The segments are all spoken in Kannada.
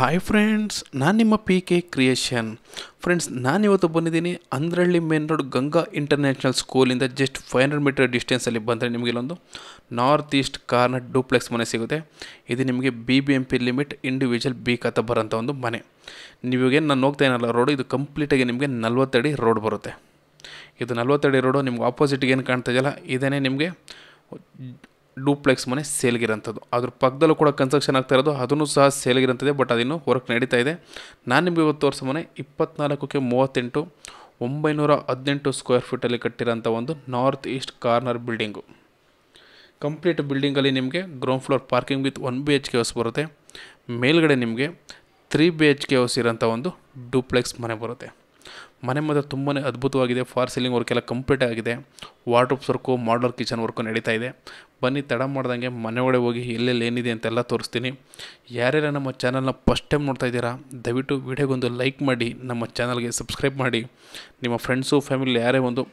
ಹಾಯ್ ಫ್ರೆಂಡ್ಸ್ ನಾನು ನಿಮ್ಮ ಪಿ ಕೆ ಕ್ರಿಯೇಷನ್ ಫ್ರೆಂಡ್ಸ್ ನಾನು ಇವತ್ತು ಬಂದಿದ್ದೀನಿ Andrahalli main road Ganga international ಸ್ಕೂಲಿಂದ ಜಸ್ಟ್ ಫೈವ್ ಹಂಡ್ರೆಡ್ ಮೀಟರ್ ಡಿಸ್ಟೆನ್ಸಲ್ಲಿ ಬಂದರೆ ನಿಮಗೆ ಇಲ್ಲೊಂದು ನಾರ್ತ್ ಈಸ್ಟ್ ಕಾರ್ನರ್ ಡೂಪ್ಲೆಕ್ಸ್ ಮನೆ ಸಿಗುತ್ತೆ ಇದು ನಿಮಗೆ B B M P limit individual B ಅಂತ ಬರೋಂಥ ಒಂದು ಮನೆ ನೀವಿಗೆ ನಾನು ಹೋಗ್ತಾ ಏನಲ್ಲ ರೋಡು ಇದು ಕಂಪ್ಲೀಟಾಗಿ ನಿಮಗೆ ನಲ್ವತ್ತಡಿ ರೋಡ್ ಬರುತ್ತೆ ಇದು ನಲ್ವತ್ತಡಿ ರೋಡು ನಿಮ್ಗೆ ಆಪೋಸಿಟ್ಗೆ ಏನು ಕಾಣ್ತಾ ಇದೆಯಲ್ಲ ಇದೇ ನಿಮಗೆ ಡೂಪ್ಲೆಕ್ಸ್ ಮನೆ ಸೇಲ್ಗಿರೋಂಥದ್ದು ಅದ್ರ ಪಕ್ಕದಲ್ಲೂ ಕೂಡ ಕನ್ಸ್ಟ್ರಕ್ಷನ್ ಆಗ್ತಾ ಇರೋದು ಅದನ್ನು ಸಹ ಸೇಲ್ಗಿರೋಂಥದ್ದೇ ಬಟ್ ಅದಿನ್ನು ವರ್ಕ್ ನಡೀತಾ ಇದೆ ನಾನು ನಿಮಗೆ ಇವತ್ತು ತೋರಿಸೋ ಮನೆ ಇಪ್ಪತ್ನಾಲ್ಕಕ್ಕೆ ಮೂವತ್ತೆಂಟು ಒಂಬೈನೂರ ಹದಿನೆಂಟು ಸ್ಕ್ವೇರ್ ಫೀಟಲ್ಲಿ ಕಟ್ಟಿರೋಂಥ ಒಂದು north east corner building complete ಬಿಲ್ಡಿಂಗಲ್ಲಿ ನಿಮಗೆ ground floor parking with one B H K house ಬರುತ್ತೆ ಮೇಲ್ಗಡೆ ನಿಮಗೆ three B H K house ಇರೋಂಥ ಒಂದು ಡೂಪ್ಲೆಕ್ಸ್ ಮನೆ ಬರುತ್ತೆ ಮನೆ ಮಾತ್ರ ತುಂಬಾ ಅದ್ಭುತವಾಗಿದೆ ಫಾರ್ ಸೀಲಿಂಗ್ ವರ್ಕ್ ಎಲ್ಲ ಕಂಪ್ಲೀಟ್ ಆಗಿದೆ waterproofs work modular kitchen work ನಡೀತಾ ಇದೆ ಬನ್ನಿ ತಡ ಮಾಡ್ದಂಗೆ ಮನೆ ಒಳಗೆ ಹೋಗಿ ಎಲ್ಲೆಲ್ಲಿ ಏನಿದೆ ಅಂತೆಲ್ಲ ತೋರಿಸ್ತೀನಿ ಯಾರ್ಯಾರು ನಮ್ಮ ಚಾನಲ್ನ ಫಸ್ಟ್ ಟೈಮ್ ನೋಡ್ತಾ ಇದ್ದೀರಾ ದಯವಿಟ್ಟು ವಿಡಿಯೋಗೊಂದು ಲೈಕ್ ಮಾಡಿ ನಮ್ಮ ಚಾನಲ್ಗೆ ಸಬ್ಸ್ಕ್ರೈಬ್ ಮಾಡಿ ನಿಮ್ಮ ಫ್ರೆಂಡ್ಸು ಫ್ಯಾಮಿಲಿ ಯಾರೇ ಒಂದು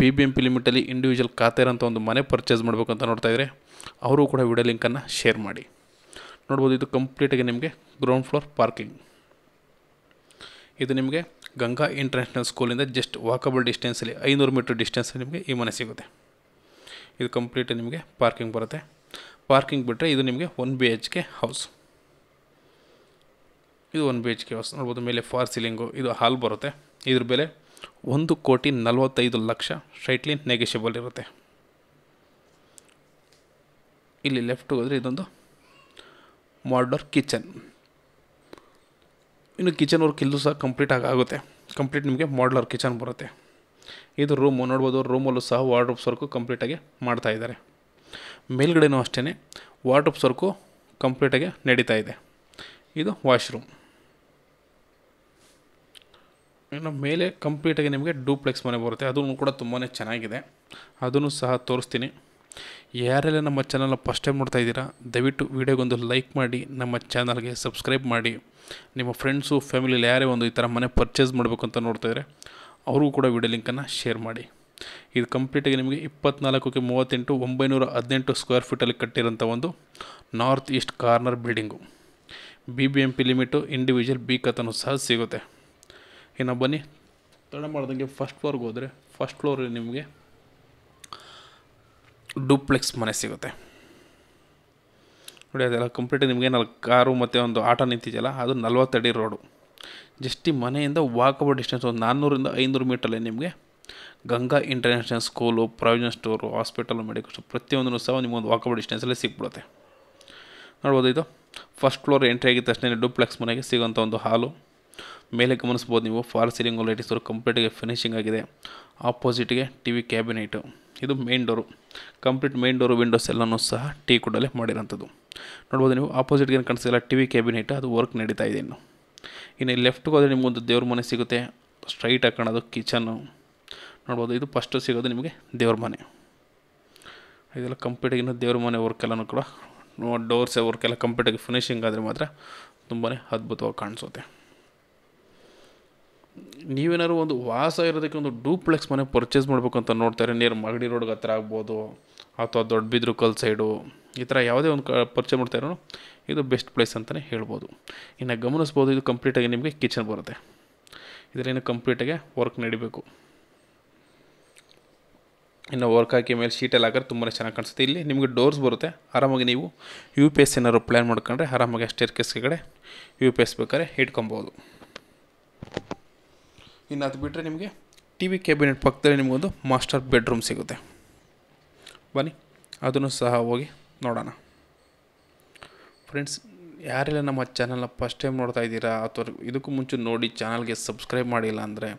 ಬಿ ಬಿ ಎಂ ಪಿ ಲಿಮಿಟಲ್ಲಿ ಇಂಡಿವಿಜುವಲ್ ಖಾತೆ ಇರೋಂಥ ಒಂದು ಮನೆ ಪರ್ಚೇಸ್ ಮಾಡಬೇಕಂತ ಅಂತ ನೋಡ್ತಾ ಇದ್ದರೆ ಅವರು ಕೂಡ ವಿಡಿಯೋ ಲಿಂಕನ್ನು ಶೇರ್ ಮಾಡಿ ನೋಡ್ಬೋದು ಇದು ಕಂಪ್ಲೀಟಾಗಿ ನಿಮಗೆ ಗ್ರೌಂಡ್ ಫ್ಲೋರ್ ಪಾರ್ಕಿಂಗ್ ಇದು ನಿಮಗೆ ಗಂಗಾ ಇಂಟರ್ನ್ಯಾಷನಲ್ ಸ್ಕೂಲಿಂದ ಜಸ್ಟ್ ವಾಕಬಲ್ ಡಿಸ್ಟೆನ್ಸಲ್ಲಿ ಐನೂರು ಮೀಟ್ರ್ ಡಿಸ್ಟೆನ್ಸ್ ನಿಮಗೆ ಈ ಮನೆ ಸಿಗುತ್ತೆ ಇದು ಕಂಪ್ಲೀಟ್ ನಿಮಗೆ ಪಾರ್ಕಿಂಗ್ ಬರುತ್ತೆ ಪಾರ್ಕಿಂಗ್ ಬಿಟ್ಟರೆ ಇದು ನಿಮಗೆ one B H K house ಇದು one B H K house ನೋಡ್ಬೋದು ಮೇಲೆ ಫಾರ್ ಸೀಲಿಂಗು ಇದು ಹಾಲ್ ಬರುತ್ತೆ ಇದ್ರ ಬೆಲೆ ಒಂದು ಕೋಟಿ ನಲವತ್ತೈದು ಲಕ್ಷ ಸ್ಟ್ರೈಟ್ಲಿ ನೆಗೆಷಿಯಬಲ್ ಇರುತ್ತೆ ಇಲ್ಲಿ ಲೆಫ್ಟ್ ಹೋದರೆ ಇದೊಂದು ಮಾಡರ್ ಕಿಚನ್ ಇನ್ನು ಕಿಚನ್ ವರ್ಕ್ ಇಲ್ಲೂ ಸಹ ಕಂಪ್ಲೀಟ್ ಆಗುತ್ತೆ ಕಂಪ್ಲೀಟ್ ನಿಮಗೆ ಮಾಡ್ಲರ್ ಕಿಚನ್ ಬರುತ್ತೆ ಇದು ರೂಮು ನೋಡ್ಬೋದು ರೂಮಲ್ಲೂ ಸಹ ವಾರ್ಡ್ರೋಬ್ಸ್ ವರ್ಕು ಕಂಪ್ಲೀಟಾಗಿ ಮಾಡ್ತಾಯಿದ್ದಾರೆ ಮೇಲ್ಗಡೆನೂ ಅಷ್ಟೇ ವಾರ್ಡ್ರೋಬ್ಸ್ ವರ್ಕು ಕಂಪ್ಲೀಟಾಗಿ ನಡೀತಾ ಇದೆ ಇದು ವಾಶ್ರೂಮ್ ಇನ್ನು ಮೇಲೆ ಕಂಪ್ಲೀಟಾಗಿ ನಿಮಗೆ ಡೂಪ್ಲೆಕ್ಸ್ ಮನೆ ಬರುತ್ತೆ ಅದೂ ಕೂಡ ತುಂಬಾ ಚೆನ್ನಾಗಿದೆ ಅದನ್ನು ಸಹ ತೋರಿಸ್ತೀನಿ ಯಾರೆಲ್ಲ ನಮ್ಮ ಚಾನಲ್ನ ಫಸ್ಟ್ ಟೈಮ್ ನೋಡ್ತಾ ಇದ್ದೀರಾ ದಯವಿಟ್ಟು ವೀಡಿಯೋಗೊಂದು ಲೈಕ್ ಮಾಡಿ ನಮ್ಮ ಚಾನಲ್ಗೆ ಸಬ್ಸ್ಕ್ರೈಬ್ ಮಾಡಿ ನಿಮ್ಮ ಫ್ರೆಂಡ್ಸು ಫ್ಯಾಮಿಲಿಯಲ್ಲಿ ಯಾರೇ ಒಂದು ಈ ಥರ ಮನೆ ಪರ್ಚೇಸ್ ಮಾಡಬೇಕು ಅಂತ ನೋಡ್ತಾಯಿದ್ರೆ ಅವ್ರಿಗೂ ಕೂಡ ವೀಡಿಯೋ ಲಿಂಕನ್ನು ಶೇರ್ ಮಾಡಿ ಇದು ಕಂಪ್ಲೀಟಾಗಿ ನಿಮಗೆ ಇಪ್ಪತ್ನಾಲ್ಕಕ್ಕೆ ಮೂವತ್ತೆಂಟು ಒಂಬೈನೂರ ಹದಿನೆಂಟು ಸ್ಕ್ವೇರ್ ಫೀಟಲ್ಲಿ ಕಟ್ಟಿರೋಂಥ ಒಂದು north east corner building B B M P limit individual B ಕತನು ಸಹ ಸಿಗುತ್ತೆ ಇನ್ನು ಬನ್ನಿ ತಡ ಮಾಡ್ದಂಗೆ ಫಸ್ಟ್ ಫ್ಲೋರ್ಗೆ ಹೋದರೆ ಫಸ್ಟ್ ಫ್ಲೋರಲ್ಲಿ ನಿಮಗೆ ಡೂಪ್ಲೆಕ್ಸ್ ಮನೆ ಸಿಗುತ್ತೆ ನೋಡಿ ಅದೆಲ್ಲ ಕಂಪ್ಲೀಟಾಗಿ ನಿಮಗೆ ನಾಲ್ಕು ಕಾರು ಮತ್ತು ಒಂದು ಆಟೋ ನಿಂತಿದೆಯಲ್ಲ ಅದು ನಲ್ವತ್ತಡಿ ರೋಡು ಜಸ್ಟ್ ಈ ಮನೆಯಿಂದ ವಾಕಬಲ್ ಡಿಸ್ಟೆನ್ಸ್ ಒಂದು ನಾನ್ನೂರಿಂದ ಐನೂರು ಮೀಟರಲ್ಲಿ ನಿಮಗೆ Ganga international school provision store hospital medical store ಪ್ರತಿಯೊಂದನ್ನು ಸಹ ಒಂದು ವಾಕಬಲ್ ಡಿಸ್ಟೆನ್ಸಲ್ಲಿ ಸಿಗ್ಬಿಡುತ್ತೆ ನೋಡ್ಬೋದು ಇದು ಫಸ್ಟ್ ಫ್ಲೋರ್ ಎಂಟ್ರಿ ಆಗಿದ ತಕ್ಷಣ ಡೂಪ್ಲೆಕ್ಸ್ ಮನೆಗೆ ಸಿಗೋಂಥ ಒಂದು ಹಾಲು ಮೇಲೆ ಗಮನಿಸ್ಬೋದು ನೀವು ಫಾಲ್ ಸೀಲಿಂಗ್ ಲೈಟಿಸೋರು ಕಂಪ್ಲೀಟಿಗೆ ಫಿನಿಷಿಂಗ್ ಆಗಿದೆ ಆಪೋಸಿಟ್ಗೆ ಟಿ ವಿ ಕ್ಯಾಬಿನೇಟು ಇದು main door complete main door windows ಎಲ್ಲನೂ ಸಹ ಟೀ ಕುಡಲ್ಲೇ ಮಾಡಿರೋಂಥದ್ದು ನೋಡ್ಬೋದು ನೀವು ಆಪೋಸಿಟ್ಗೆ ಏನು ಕಾಣಿಸ್ತಿಲ್ಲ ಟಿ ವಿ ಕ್ಯಾಬಿನೆಟ್ ಅದು ವರ್ಕ್ ನಡೀತಾ ಇದೆ ಇನ್ನು ಇನ್ನು ಲೆಫ್ಟ್ಗೆ ಹೋದರೆ ನಿಮಗೊಂದು ದೇವ್ರ ಮನೆ ಸಿಗುತ್ತೆ ಸ್ಟ್ರೈಟ್ ಹಾಕೋಣದು ಕಿಚನ್ನು ನೋಡ್ಬೋದು ಇದು ಫಸ್ಟು ಸಿಗೋದು ನಿಮಗೆ ದೇವ್ರ ಮನೆ ಇದೆಲ್ಲ ಕಂಪ್ಲೀಟಾಗಿ ಇನ್ನೂ ದೇವ್ರ ಮನೆ ವರ್ಕ್ ವರ್ಕೆಲ್ಲನೂ ಕೂಡ ಡೋರ್ಸ್ ವರ್ಕ್ ಎಲ್ಲ ಕಂಪ್ಲೀಟಾಗಿ ಫಿನಿಷಿಂಗ್ ಆದರೆ ಮಾತ್ರ ತುಂಬಾ ಅದ್ಭುತವಾಗಿ ಕಾಣಿಸುತ್ತೆ ನೀವೇನಾದ್ರು ಒಂದು ವಾಸ ಇರೋದಕ್ಕೆ ಒಂದು ಡೂಪ್ಲೆಕ್ಸ್ ಮನೆ ಪರ್ಚೇಸ್ ಮಾಡಬೇಕು ಅಂತ ನೋಡ್ತಾರೆ ನೀರು ಮಗಡಿ ರೋಡ್ಗೆ ಹತ್ರ ಆಗ್ಬೋದು ಅಥವಾ ದೊಡ್ಡ ಬಿದ್ರು ಕಲ್ ಸೈಡು ಈ ಥರ ಯಾವುದೇ ಒಂದು ಕ ಪರ್ಚೇಸ್ ಮಾಡ್ತಾಯಿರೋ ಇದು ಬೆಸ್ಟ್ ಪ್ಲೇಸ್ ಅಂತಲೇ ಹೇಳ್ಬೋದು ಇನ್ನು ಗಮನಿಸ್ಬೋದು ಇದು ಕಂಪ್ಲೀಟಾಗಿ ನಿಮಗೆ ಕಿಚನ್ ಬರುತ್ತೆ ಇದರಿಂದ ಕಂಪ್ಲೀಟಾಗಿ ವರ್ಕ್ ನಡಿಬೇಕು ಇನ್ನು ವರ್ಕ್ ಹಾಕಿ ಮೇಲೆ ಶೀಟಲ್ಲಿ ಹಾಕಿದ್ರೆ ತುಂಬಾ ಚೆನ್ನಾಗಿ ಕಾಣಿಸುತ್ತೆ ಇಲ್ಲಿ ನಿಮಗೆ ಡೋರ್ಸ್ ಬರುತ್ತೆ ಆರಾಮಾಗಿ ನೀವು ಯು ಪಿ ಎಸ್ ಏನಾದ್ರು ಪ್ಲ್ಯಾನ್ ಮಾಡ್ಕೊಂಡ್ರೆ ಆರಾಮಾಗಿ ಸ್ಟೇರ್ ಕೇಸ್ ಕಡೆ ಯು ಪಿ ಎಸ್ ಬೇಕಾದ್ರೆ ಇಟ್ಕೊಬೋದು ಇನ್ನು ಅದು ಬಿಟ್ಟರೆ ನಿಮಗೆ ಟಿ ವಿ ಕ್ಯಾಬಿನೆಟ್ ಪಕ್ಕದಲ್ಲಿ ನಿಮಗೊಂದು ಮಾಸ್ಟರ್ ಬೆಡ್ರೂಮ್ ಸಿಗುತ್ತೆ ಬನ್ನಿ ಅದನ್ನು ಸಹ ಹೋಗಿ ನೋಡೋಣ ಫ್ರೆಂಡ್ಸ್ ಯಾರೆಲ್ಲ ನಮ್ಮ ಚಾನಲ್ನ ಫಸ್ಟ್ ಟೈಮ್ ನೋಡ್ತಾ ಇದ್ದೀರಾ ಅಥವಾ ಇದಕ್ಕೂ ಮುಂಚೆ ನೋಡಿ ಚಾನಲ್ಗೆ ಸಬ್ಸ್ಕ್ರೈಬ್ ಮಾಡಿಲ್ಲ ಅಂದರೆ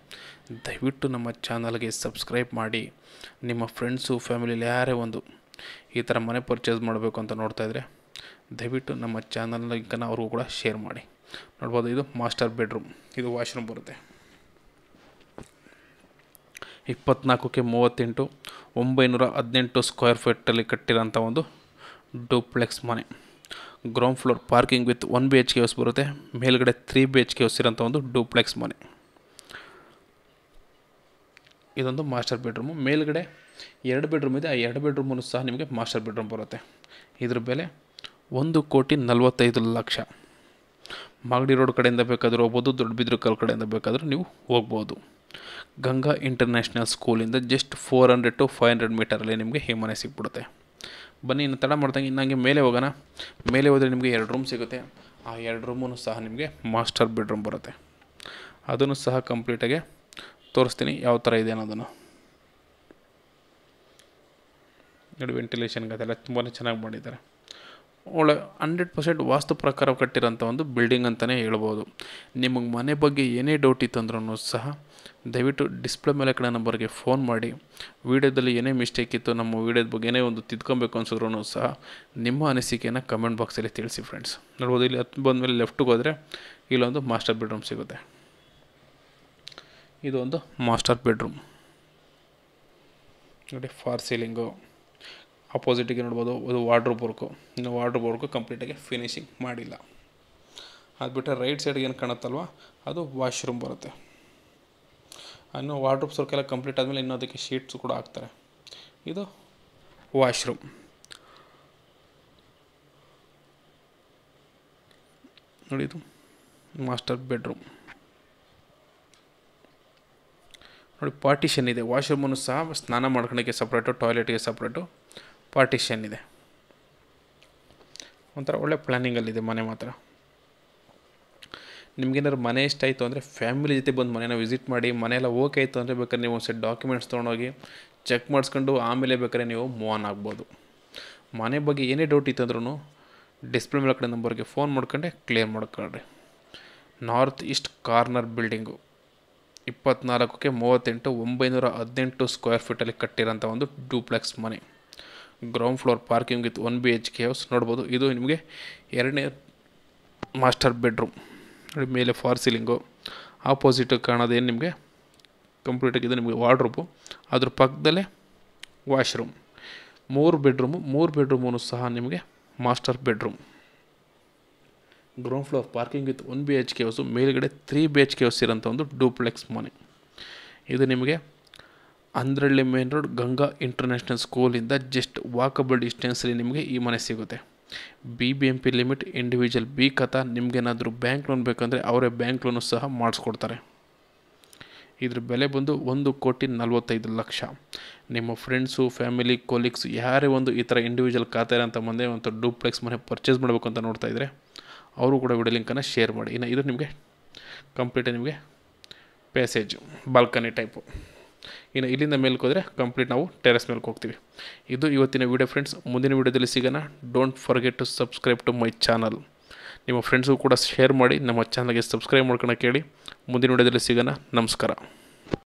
ದಯವಿಟ್ಟು ನಮ್ಮ ಚಾನಲ್ಗೆ ಸಬ್ಸ್ಕ್ರೈಬ್ ಮಾಡಿ ನಿಮ್ಮ ಫ್ರೆಂಡ್ಸು ಫ್ಯಾಮಿಲಿಯಲ್ಲಿ ಯಾರೇ ಒಂದು ಈ ಥರ ಮನೆ ಪರ್ಚೇಸ್ ಮಾಡಬೇಕು ಅಂತ ಇದ್ದರೆ ದಯವಿಟ್ಟು ನಮ್ಮ ಚಾನಲ್ನ ಲಿಂಕನ್ನು ಅವ್ರಿಗೂ ಕೂಡ ಶೇರ್ ಮಾಡಿ ನೋಡ್ಬೋದು ಇದು ಮಾಸ್ಟರ್ ಬೆಡ್ರೂಮ್ ಇದು ವಾಶ್ರೂಮ್ ಬರುತ್ತೆ ಇಪ್ಪತ್ನಾಲ್ಕಕ್ಕೆ ಮೂವತ್ತೆಂಟು ಒಂಬೈನೂರ ಹದಿನೆಂಟು ಸ್ಕ್ವೇರ್ ಫೀಟಲ್ಲಿ ಕಟ್ಟಿರೋಂಥ ಒಂದು ಡೂಪ್ಲೆಕ್ಸ್ ಮನೆ ground floor parking with one B H K house ಬರುತ್ತೆ ಮೇಲ್ಗಡೆ three B H K house ಇರೋಂಥ ಒಂದು ಡೂಪ್ಲೆಕ್ಸ್ ಮನೆ ಇದೊಂದು ಮಾಸ್ಟರ್ ಬೆಡ್ರೂಮು ಮೇಲ್ಗಡೆ ಎರಡು ಬೆಡ್ರೂಮ್ ಇದೆ ಆ ಎರಡು ಬೆಡ್ರೂಮನ್ನು ಸಹ ನಿಮಗೆ ಮಾಸ್ಟರ್ ಬೆಡ್ರೂಮ್ ಬರುತ್ತೆ ಇದ್ರ ಬೆಲೆ ಒಂದು ಕೋಟಿ ನಲ್ವತ್ತೈದು ಲಕ್ಷ ಮಾಗಡಿ ರೋಡ್ ಕಡೆಯಿಂದ ಬೇಕಾದರೂ ಹೋಗ್ಬೋದು ಬಿದ್ರು ಕಲ್ ಕಡೆಯಿಂದ ಬೇಕಾದರೂ ನೀವು ಹೋಗ್ಬೋದು ಗಂಗಾ ಇಂಟರ್ನ್ಯಾಷನಲ್ ಸ್ಕೂಲಿಂದ just four hundred to five hundred ಮೀಟರಲ್ಲಿ ನಿಮಗೆ ಹೇಮನೆ ಸಿಕ್ಬಿಡುತ್ತೆ ಬನ್ನಿ ಇನ್ನು ತಡ ಮಾಡ್ದಂಗೆ ನನಗೆ ಮೇಲೆ ಹೋಗೋಣ ಮೇಲೆ ಹೋದರೆ ನಿಮಗೆ ಎರಡು ರೂಮ್ ಸಿಗುತ್ತೆ ಆ ಎರಡು ರೂಮೂ ಸಹ ನಿಮಗೆ ಮಾಸ್ಟರ್ ಬೆಡ್ರೂಮ್ ಬರುತ್ತೆ ಅದನ್ನು ಸಹ ಕಂಪ್ಲೀಟಾಗಿ ತೋರಿಸ್ತೀನಿ ಯಾವ ಥರ ಇದೆ ಅನ್ನೋದನ್ನು ನೋಡಿ ವೆಂಟಿಲೇಷನ್ಗೆ ಅದೆಲ್ಲ ತುಂಬಾ ಚೆನ್ನಾಗಿ ಮಾಡಿದ್ದಾರೆ ಒಳ್ಳೆ ಹಂಡ್ರೆಡ್ ಪರ್ಸೆಂಟ್ ವಾಸ್ತು ಪ್ರಕಾರ ಕಟ್ಟಿರೋಂಥ ಒಂದು ಬಿಲ್ಡಿಂಗ್ ಅಂತಲೇ ಹೇಳ್ಬೋದು ನಿಮಗೆ ಮನೆ ಬಗ್ಗೆ ಏನೇ ಡೌಟ್ ಇತ್ತಂದ್ರೂ ಸಹ ದಯವಿಟ್ಟು ಡಿಸ್ಪ್ಲೇ ಮೇಲೆ ಕಡೆ ನಂಬರ್ಗೆ ಫೋನ್ ಮಾಡಿ ವೀಡಿಯೋದಲ್ಲಿ ಏನೇ ಮಿಸ್ಟೇಕ್ ಇತ್ತು ನಮ್ಮ ವೀಡಿಯೋದ ಬಗ್ಗೆ ಏನೇ ಒಂದು ತಿದ್ಕೊಬೇಕು ಅನ್ಸಿದ್ರೂ ಸಹ ನಿಮ್ಮ ಅನಿಸಿಕೆಯನ್ನು ಕಮೆಂಟ್ ಬಾಕ್ಸಲ್ಲಿ ತಿಳಿಸಿ ಫ್ರೆಂಡ್ಸ್ ನೋಡ್ಬೋದು ಇಲ್ಲಿ ಹತ್ತು ಮೇಲೆ ಲೆಫ್ಟಿಗೆ ಹೋದರೆ ಇಲ್ಲೊಂದು ಮಾಸ್ಟರ್ ಬೆಡ್ರೂಮ್ ಸಿಗುತ್ತೆ ಇದೊಂದು ಮಾಸ್ಟರ್ ಬೆಡ್ರೂಮ್ ನೋಡಿ ಫಾರ್ ಸೀಲಿಂಗು ಅಪೋಸಿಟಿಗೆ ನೋಡ್ಬೋದು ಅದು ವಾರ್ಡ್ರೋಬ್ ವರ್ಕು ಇನ್ನು ವಾರ್ಡ್ರೋಬ್ ವರ್ಕು ಕಂಪ್ಲೀಟಾಗಿ ಫಿನಿಷಿಂಗ್ ಮಾಡಿಲ್ಲ ಅದು ಬಿಟ್ಟರೆ ರೈಟ್ ಸೈಡ್ಗೆ ಏನು ಕಾಣುತ್ತಲ್ವ ಅದು ವಾಶ್ರೂಮ್ ಬರುತ್ತೆ ಇನ್ನು ವಾರ್ಡ್ರೋಬ್ಸ್ ವರ್ಕೆಲ್ಲ ಕಂಪ್ಲೀಟ್ ಆದಮೇಲೆ ಇನ್ನೂ ಅದಕ್ಕೆ ಶೀಟ್ಸ್ ಕೂಡ ಹಾಕ್ತಾರೆ ಇದು ವಾಶ್ರೂಮ್ ನೋಡಿ ಇದು ಮಾಸ್ಟರ್ ಬೆಡ್ರೂಮ್ ನೋಡಿ ಪಾರ್ಟಿಷನ್ ಇದೆ ವಾಶ್ರೂಮನ್ನು ಸಹ ಸ್ನಾನ ಮಾಡ್ಕೊಳ್ಳೋಕ್ಕೆ ಸಪ್ರೇಟು ಟಾಯ್ಲೆಟ್ಗೆ ಸಪ್ರೇಟು ಪಾರ್ಟಿಷನ್ ಇದೆ ಒಂಥರ ಒಳ್ಳೆ ಪ್ಲ್ಯಾನಿಂಗಲ್ಲಿದೆ ಮನೆ ಮಾತ್ರ ನಿಮಗೇನಾದ್ರು ಮನೆ ಇಷ್ಟ ಆಯಿತು ಅಂದರೆ ಫ್ಯಾಮಿಲಿ ಜೊತೆ ಬಂದು ಮನೇನ ವಿಸಿಟ್ ಮಾಡಿ ಮನೆಯೆಲ್ಲ ಓಕೆ ಆಯಿತು ಅಂದರೆ ಬೇಕಾದ್ರೆ ನೀವು ಒಂದು ಸೆಟ್ ಡಾಕ್ಯುಮೆಂಟ್ಸ್ ತೊಗೊಂಡೋಗಿ ಚೆಕ್ ಮಾಡಿಸ್ಕೊಂಡು ಆಮೇಲೆ ಬೇಕಾದ್ರೆ ನೀವು ಮೂವ್ ಆನ್ ಆಗ್ಬೋದು ಮನೆ ಬಗ್ಗೆ ಏನೇ ಡೌಟ್ ಇತ್ತು ಅಂದ್ರೂ ಡಿಸ್ಪ್ಲೇ ಮೇಲೆ ಕಡೆ ನಂಬರ್ಗೆ ಫೋನ್ ಮಾಡ್ಕೊಂಡೆ ಕ್ಲಿಯರ್ ಮಾಡ್ಕೊಳ್ರಿ ನಾರ್ತ್ ಈಸ್ಟ್ ಕಾರ್ನರ್ ಬಿಲ್ಡಿಂಗು ಇಪ್ಪತ್ನಾಲ್ಕಕ್ಕೆ ಮೂವತ್ತೆಂಟು ಒಂಬೈನೂರ ಹದಿನೆಂಟು ಸ್ಕ್ವೇರ್ ಫೀಟಲ್ಲಿ ಕಟ್ಟಿರೋಂಥ ಒಂದು ಡೂಪ್ಲೆಕ್ಸ್ ಮನೆ ground floor parking with one B H K house ನೋಡ್ಬೋದು ಇದು ನಿಮಗೆ ಎರಡನೇ ಮಾಸ್ಟರ್ ಬೆಡ್ರೂಮ್ ನೋಡಿ ಮೇಲೆ ಫಾರ್ ಸೀಲಿಂಗು ಆಪೋಸಿಟ್ ಕಾಣೋದೇನು ನಿಮಗೆ ಕಂಪ್ಲೀಟಾಗಿದೆ ನಿಮಗೆ ವಾರ್ಡ್ರೂಬು ಅದ್ರ ಪಕ್ಕದಲ್ಲೇ ವಾಶ್ರೂಮ್ ಮೂರು ಬೆಡ್ರೂಮು ಮೂರು ಬೆಡ್ರೂಮೂ ಸಹ ನಿಮಗೆ master bedroom ground floor parking with one B H K house ಮೇಲುಗಡೆ three B H K house ಇರೋಂಥ ಒಂದು ಡೂಪ್ಲೆಕ್ಸ್ ಮನೆ ಇದು ನಿಮಗೆ Andrahalli main road Ganga international ಸ್ಕೂಲಿಂದ ಜಸ್ಟ್ ವಾಕಬಲ್ ಡಿಸ್ಟೆನ್ಸಲ್ಲಿ ನಿಮಗೆ ಈ ಮನೆ ಸಿಗುತ್ತೆ B B M P limit individual B khata ನಿಮಗೇನಾದರೂ ಬ್ಯಾಂಕ್ ಲೋನ್ ಬೇಕಂದರೆ ಅವರೇ ಬ್ಯಾಂಕ್ ಲೋನು ಸಹ ಮಾಡಿಸ್ಕೊಡ್ತಾರೆ ಇದ್ರ ಬೆಲೆ ಬಂದು ಒಂದು ಕೋಟಿ ನಲ್ವತ್ತೈದು ಲಕ್ಷ ನಿಮ್ಮ ಫ್ರೆಂಡ್ಸು ಫ್ಯಾಮಿಲಿ ಕೊಲೀಗ್ಸ್ ಯಾರೇ ಒಂದು ಈ ಥರ ಇಂಡಿವಿಜುವಲ್ ಖಾತೆ ಅಂತ ಮುಂದೆ ಒಂದು ಡೂಪ್ಲೆಕ್ಸ್ ಮನೆ ಪರ್ಚೇಸ್ ಮಾಡಬೇಕು ಅಂತ ನೋಡ್ತಾ ಇದ್ದರೆ ಅವರು ಕೂಡ ವಿಡಿಯೋ ಲಿಂಕನ್ನು ಶೇರ್ ಮಾಡಿ ಇನ್ನು ಇದು ನಿಮಗೆ ಕಂಪ್ಲೀಟಾಗಿ ನಿಮಗೆ ಪ್ಯಾಸೇಜು ಬಾಲ್ಕನಿ ಟೈಪು ಇನ್ನು ಇಲ್ಲಿಂದ ಮೇಲೆ ಹೋದರೆ ಕಂಪ್ಲೀಟ್ ನಾವು ಟೆರೆಸ್ ಮೇಲೆ ಹೋಗ್ತೀವಿ ಇದು ಇವತ್ತಿನ ವೀಡಿಯೋ ಫ್ರೆಂಡ್ಸ್ ಮುಂದಿನ ವೀಡಿಯೋದಲ್ಲಿ ಸಿಗೋಣ don't forget to subscribe to my channel ನಿಮ್ಮ ಫ್ರೆಂಡ್ಸ್ಗೂ ಕೂಡ ಶೇರ್ ಮಾಡಿ ನಮ್ಮ ಚಾನಲ್ಗೆ ಸಬ್ಸ್ಕ್ರೈಬ್ ಮಾಡ್ಕೊಳಕ್ಕೆ ಹೇಳಿ ಮುಂದಿನ ವೀಡಿಯೋದಲ್ಲಿ ಸಿಗೋಣ ನಮಸ್ಕಾರ